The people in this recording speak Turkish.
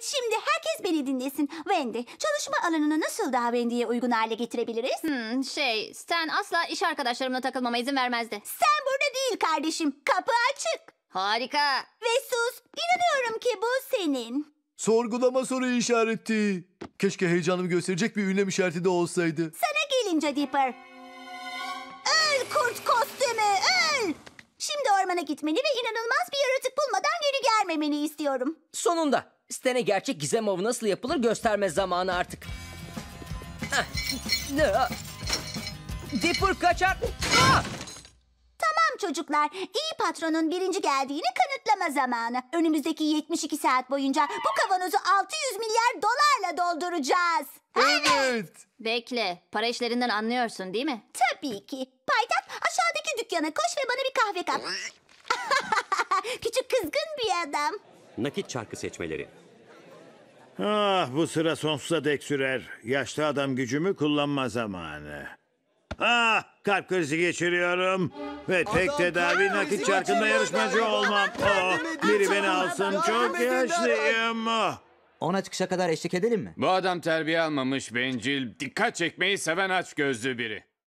Evet şimdi herkes beni dinlesin. Wendy çalışma alanını nasıl daha Wendy'ye uygun hale getirebiliriz? Hmm, şey Stan asla iş arkadaşlarımla takılmama izin vermezdi. Sen burada değil kardeşim. Kapı açık. Harika. Ve sus. İnanıyorum ki bu senin. Sorgulama soru işareti. Keşke heyecanımı gösterecek bir ünlem işareti de olsaydı. Sana gelince Dipper. Öl kurt kostümü öl. Şimdi ormana gitmeni ve inanılmaz bir yaratık bulmadan görmemeni istiyorum. Sonunda. Stan'e gerçek gizem avı nasıl yapılır gösterme zamanı artık. Dipper kaçar. Aa! Tamam çocuklar. iyi patronun birinci geldiğini kanıtlama zamanı. Önümüzdeki 72 saat boyunca bu kavanozu 600 milyar dolarla dolduracağız. Evet. Bekle. Para işlerinden anlıyorsun değil mi? Tabii ki. Paytak aşağıdaki dükkana koş ve bana bir kahve kap adam. Nakit çarkı seçmeleri. Ah bu sıra sonsuza dek sürer. Yaşlı adam gücümü kullanma zamanı. Ah kalp krizi geçiriyorum. Ve tek tedavi nakit çarkında yarışmacı olmam. Oh, biri beni alsın çok yaşlıyım. Oh. Ona çıkışa kadar eşlik edelim mi? Bu adam terbiye almamış bencil, dikkat çekmeyi seven aç gözlü biri.